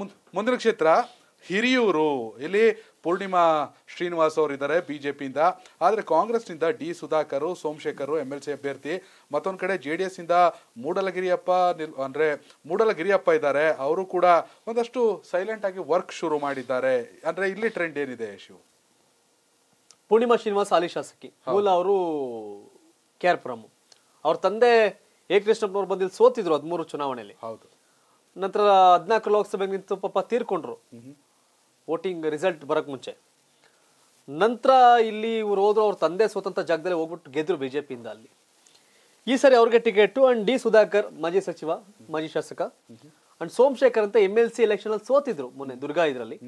ಮುಂದ್ ಮುಂದಿನ ಕ್ಷೇತ್ರ ಹಿರಿಯೂರು ಇಲ್ಲಿ ಪೂರ್ಣಿಮಾ ಶ್ರೀನಿವಾಸ್ ಅವರಿದ್ದಾರೆ ಬಿಜೆಪಿಯಿಂದ ಆದರೆ ಕಾಂಗ್ರೆಸ್ನಿಂದ D Sudhakar Somashekhar M L C ಅಭ್ಯರ್ಥಿ ಮತ್ತೊಂದು ಕಡೆ ಜೆ ಡಿ ಎಸ್ನಿಂದ ಮೂಡಲಗಿರಿಯಪ್ಪ ನಿಲ್ ಅಂದರೆ ಮೂಡಲಗಿರಿಯಪ್ಪ ಇದ್ದಾರೆ ಅವರು ಕೂಡ ಒಂದಷ್ಟು ಸೈಲೆಂಟ್ ಆಗಿ ವರ್ಕ್ ಶುರು ಮಾಡಿದ್ದಾರೆ ಅಂದರೆ ಇಲ್ಲಿ ಟ್ರೆಂಡ್ ಏನಿದೆ ಶಿವ ಪೂರ್ಣಿಮಾ ಶ್ರೀನಿವಾಸ್ ಹಾಲಿ ಶಾಸಕಿ ಮೂಲ ಅವರು ಕೆ ಆರ್ ಪುರಮ್ ಅವ್ರ ತಂದೆ ಎ ಕೃಷ್ಣಪ್ಪನವ್ರು ಬಂದಿದ್ದು ಸೋತಿದ್ರು ಹದಿಮೂರು ಚುನಾವಣೆಯಲ್ಲಿ ಹೌದು ನಂತರ ಹದಿನಾಲ್ಕು ಲೋಕಸಭೆ ನಿಂತು ಪಾಪ ತೀರ್ಕೊಂಡ್ರು ವೋಟಿಂಗ್ ರಿಸಲ್ಟ್ ಬರೋಕ್ಕೆ ಮುಂಚೆ ನಂತರ ಇಲ್ಲಿ ಇವ್ರು ಹೋದ್ರು ಅವ್ರ ತಂದೆ ಸ್ವತಂತ್ರ ಜಾಗದಲ್ಲಿ ಹೋಗ್ಬಿಟ್ಟು ಗೆದ್ರು ಬಿ ಜೆ ಪಿಯಿಂದ ಅಲ್ಲಿ ಈ ಸರಿ ಅವ್ರಿಗೆ ಟಿಕೆಟು ಅಂಡ್ ಡಿ ಸುಧಾಕರ್ ಮಾಜಿ ಸಚಿವ ಮಾಜಿ ಶಾಸಕ ಅಂಡ್ ಸೋಮಶೇಖರ್ ಅಂತ ಎಮ್ ಎಲ್ ಸಿ ಅಲ್ಲಿ ಸೋತಿದ್ರು ಮೊನ್ನೆ ದುರ್ಗಾ ಇದರಲ್ಲಿ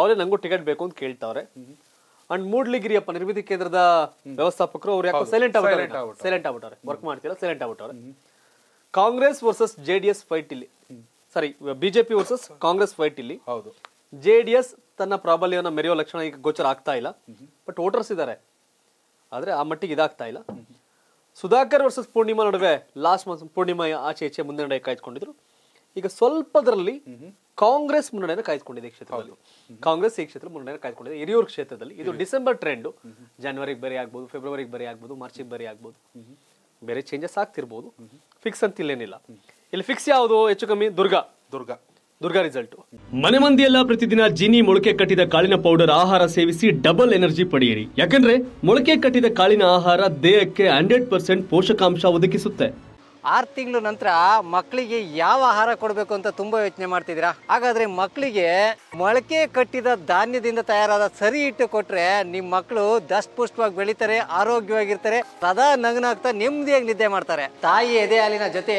ಅವರೇ ನಂಗೂ ಟಿಕೆಟ್ ಬೇಕು ಅಂತ ಕೇಳ್ತಾವ್ರೆ ಅಂಡ್ ಮೂಡ್ಲಿಗಿರಿಯಪ್ಪ ನಿರ್ಮಿತಿ ಕೇಂದ್ರದ ವ್ಯವಸ್ಥಾಪಕರು ಅವ್ರು ಯಾಕೋ ಸೈಲೆಂಟ್ ಆಗ್ಬಿಟ್ಟು ಸೈಲೆಂಟ್ ಆಗ್ಬಿಟ್ಟವ್ರೆ ವರ್ಕ್ ಮಾಡ್ತೀರಾ ಸೈಲೆಂಟ್ ಆಗ್ಬಿಟ್ಟವ್ರೆ Congress versus J D S fight ಇಲ್ಲಿ sorry BJP versus Congress fight ಇಲ್ಲಿ ಹೌದು ಜೆ ಡಿ ಎಸ್ ತನ್ನ ಪ್ರಾಬಲ್ಯವನ್ನು ಮೆರೆಯುವ ಲಕ್ಷಣ ಈಗ ಗೋಚರ ಆಗ್ತಾ ಇಲ್ಲ ಬಟ್ ವೋಟರ್ಸ್ ಇದ್ದಾರೆ ಆದ್ರೆ ಆ ಮಟ್ಟಿಗೆ ಇದಾಗ್ತಾ ಇಲ್ಲ ಸುಧಾಕರ್ ವರ್ಸಸ್ ಪೂರ್ಣಿಮಾ ನಡುವೆ ಲಾಸ್ಟ್ ಮಂತ್ ಪೂರ್ಣಿಮಾ ಆಚೆ ಈಚೆ ಮುನ್ನಡೆ ಕಾಯ್ದುಕೊಂಡಿದ್ರು ಈಗ ಸ್ವಲ್ಪದರಲ್ಲಿ ಕಾಂಗ್ರೆಸ್ ಮುನ್ನಡೆಯನ್ನು ಕಾಯ್ದುಕೊಂಡಿದೆ ಈ ಕ್ಷೇತ್ರದಲ್ಲಿ ಕಾಂಗ್ರೆಸ್ ಈ ಕ್ಷೇತ್ರ ಮುನ್ನಡೆಯನ್ನು ಕಾಯ್ದುಕೊಂಡಿದೆ ಹಿರಿಯೂರು ಕ್ಷೇತ್ರದಲ್ಲಿ ಇದು ಡಿಸೆಂಬರ್ ಟ್ರೆಂಡು ಜನವರಿಗೆ ಬರೀ ಆಗ್ಬೋದು ಫೆಬ್ರವರಿಗೆ ಬರೀ ಆಗ್ಬೋದು ಮಾರ್ಚಿಗೆ ಬರೀ ಆಗ್ಬೋದು ಬೇರೆ ಚೇಂಜಸ್ ಆಗ್ತಿರ್ಬೋದು ಫಿಕ್ಸ್ ಅಂತ ಇಲ್ಲೇನಿಲ್ಲ ಇಲ್ಲಿ ಫಿಕ್ಸ್ ಯಾವುದು ಹೆಚ್ಚು ಕಮ್ಮಿ ದುರ್ಗಾ ದುರ್ಗಾ ದುರ್ಗಾ ರಿಸಲ್ಟ್ ಮನೆ ಮಂದಿಯೆಲ್ಲ ಪ್ರತಿದಿನ ಜಿನಿ ಮೊಳಕೆ ಕಟ್ಟಿದ ಕಾಳಿನ ಪೌಡರ್ ಆಹಾರ ಸೇವಿಸಿ ಡಬಲ್ ಎನರ್ಜಿ ಪಡೆಯಿರಿ ಯಾಕಂದ್ರೆ ಮೊಳಕೆ ಕಟ್ಟಿದ ಕಾಳಿನ ಆಹಾರ ದೇಹಕ್ಕೆ ಹಂಡ್ರೆಡ್ ಪರ್ಸೆಂಟ್ ಪೋಷಕಾಂಶ ಒದಗಿಸುತ್ತೆ ಆರು ತಿಂಗಳ ನಂತರ ಮಕ್ಕಳಿಗೆ ಯಾವ ಆಹಾರ ಕೊಡಬೇಕು ಅಂತ ತುಂಬಾ ಯೋಚನೆ ಮಾಡ್ತಿದ್ದೀರಾ ಹಾಗಾದ್ರೆ ಮಕ್ಕಳಿಗೆ ಮೊಳಕೆ ಕಟ್ಟಿದ ಧಾನ್ಯದಿಂದ ತಯಾರಾದ ಸರಿ ಹಿಟ್ಟು ಕೊಟ್ರೆ ನಿಮ್ಮ ಮಕ್ಕಳು ದಷ್ಟಪುಷ್ಟವಾಗಿ ಬೆಳಿತಾರೆ ಆರೋಗ್ಯವಾಗಿರ್ತಾರೆ ಸದಾ ನಗ್ನಾಗ್ತಾ ನೆಮ್ಮದಿಯಾಗಿ ನಿದ್ದೆ ಮಾಡ್ತಾರೆ ತಾಯಿ ಎದೆ ಹಾಲಿನ ಜೊತೆ